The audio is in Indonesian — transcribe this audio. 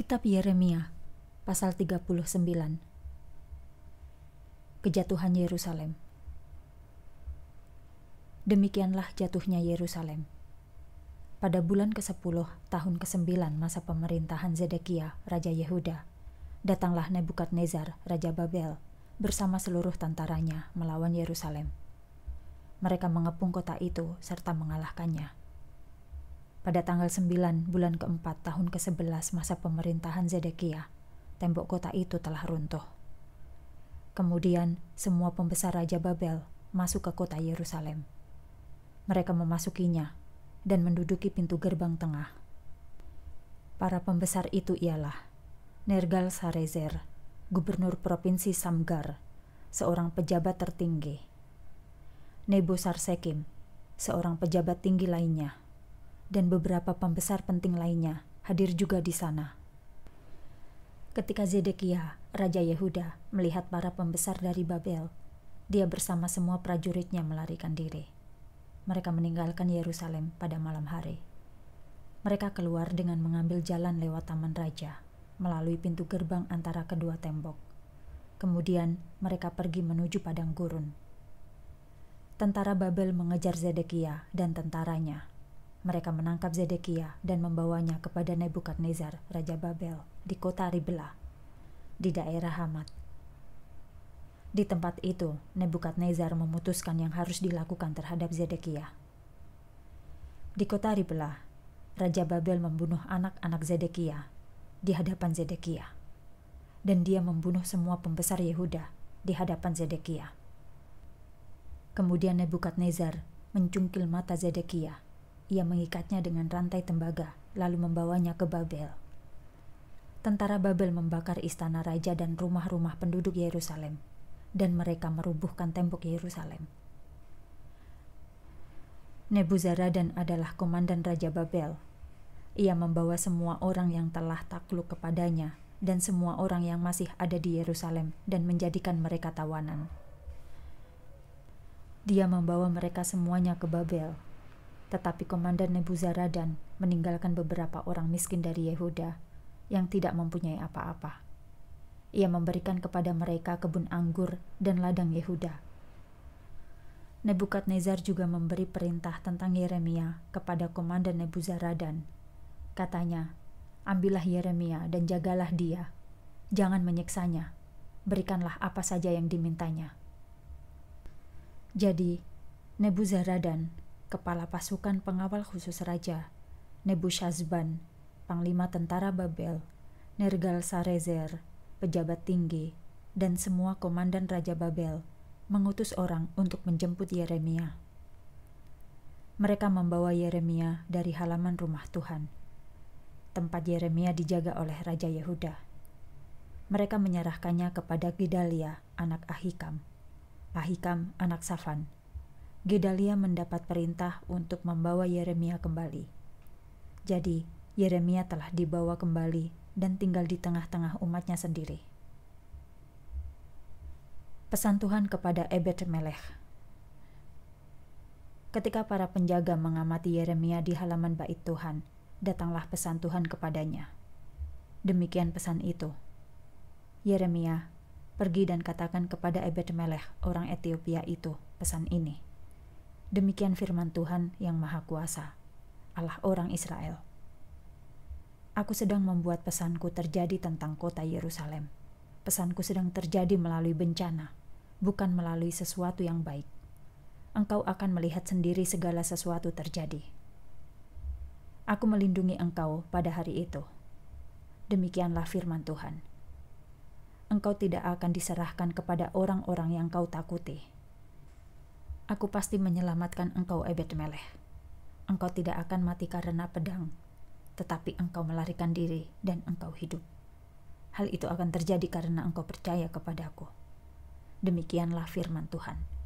Kitab Yeremia pasal 39 Kejatuhan Yerusalem Demikianlah jatuhnya Yerusalem. Pada bulan ke-10 tahun ke-9 masa pemerintahan Zedekia, Raja Yehuda, datanglah Nebukadnezar, Raja Babel, bersama seluruh tentaranya melawan Yerusalem. Mereka mengepung kota itu serta mengalahkannya pada tanggal 9 bulan keempat tahun ke-11 masa pemerintahan Zedekiah, tembok kota itu telah runtuh. Kemudian, semua pembesar Raja Babel masuk ke kota Yerusalem. Mereka memasukinya dan menduduki pintu gerbang tengah. Para pembesar itu ialah Nergal Sarezer, gubernur provinsi Samgar, seorang pejabat tertinggi. Nebo Sarsekim, seorang pejabat tinggi lainnya, dan beberapa pembesar penting lainnya hadir juga di sana. Ketika Zedekia, Raja Yehuda, melihat para pembesar dari Babel, dia bersama semua prajuritnya melarikan diri. Mereka meninggalkan Yerusalem pada malam hari. Mereka keluar dengan mengambil jalan lewat taman raja, melalui pintu gerbang antara kedua tembok. Kemudian mereka pergi menuju padang gurun. Tentara Babel mengejar Zedekia dan tentaranya mereka menangkap Zedekia dan membawanya kepada Nebukadnezar, Raja Babel, di kota Riblah, di daerah Hamat. Di tempat itu, Nebukadnezar memutuskan yang harus dilakukan terhadap Zedekia. Di kota Riblah, Raja Babel membunuh anak-anak Zedekia di hadapan Zedekia. Dan dia membunuh semua pembesar Yehuda di hadapan Zedekia. Kemudian Nebukadnezar mencungkil mata Zedekia ia mengikatnya dengan rantai tembaga, lalu membawanya ke Babel. Tentara Babel membakar istana raja dan rumah-rumah penduduk Yerusalem, dan mereka merubuhkan tembok Yerusalem. Nebuzaradan adalah komandan Raja Babel. Ia membawa semua orang yang telah takluk kepadanya dan semua orang yang masih ada di Yerusalem dan menjadikan mereka tawanan. Dia membawa mereka semuanya ke Babel, tetapi Komandan Nebuzaradan meninggalkan beberapa orang miskin dari Yehuda yang tidak mempunyai apa-apa. Ia memberikan kepada mereka kebun anggur dan ladang Yehuda. Nebukadnezar juga memberi perintah tentang Yeremia kepada Komandan Nebuzaradan. Katanya, ambillah Yeremia dan jagalah dia. Jangan menyiksanya. Berikanlah apa saja yang dimintanya. Jadi, Nebuzaradan kepala pasukan pengawal khusus raja, Nebuchadnezzar, panglima tentara Babel, Nergal Sarezer, pejabat tinggi, dan semua komandan Raja Babel mengutus orang untuk menjemput Yeremia. Mereka membawa Yeremia dari halaman rumah Tuhan. Tempat Yeremia dijaga oleh Raja Yehuda. Mereka menyerahkannya kepada Gedalia, anak Ahikam. Ahikam, anak Safan, Gedalia mendapat perintah untuk membawa Yeremia kembali. Jadi, Yeremia telah dibawa kembali dan tinggal di tengah-tengah umatnya sendiri. Pesan Tuhan kepada Ebed Melech Ketika para penjaga mengamati Yeremia di halaman bait Tuhan, datanglah pesan Tuhan kepadanya. Demikian pesan itu. Yeremia, pergi dan katakan kepada Ebed Melech, orang Ethiopia itu, pesan ini Demikian firman Tuhan yang Maha Kuasa, Allah orang Israel. Aku sedang membuat pesanku terjadi tentang kota Yerusalem. Pesanku sedang terjadi melalui bencana, bukan melalui sesuatu yang baik. Engkau akan melihat sendiri segala sesuatu terjadi. Aku melindungi engkau pada hari itu. Demikianlah firman Tuhan engkau tidak akan diserahkan kepada orang-orang yang kau takuti. Aku pasti menyelamatkan engkau, Ebed Meleh. Engkau tidak akan mati karena pedang, tetapi engkau melarikan diri dan engkau hidup. Hal itu akan terjadi karena engkau percaya kepadaku. Demikianlah firman Tuhan.